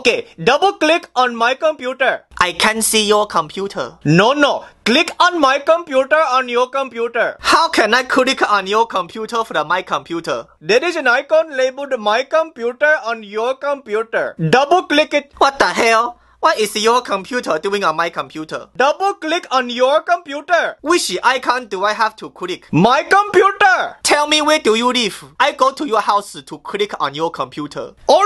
Okay, double click on my computer. I can see your computer. No, no. Click on my computer on your computer. How can I click on your computer from my computer? There is an icon labeled my computer on your computer. Double click it. What the hell? What is your computer doing on my computer? Double click on your computer. Which icon do I have to click? My computer. Tell me where do you live? I go to your house to click on your computer. Oh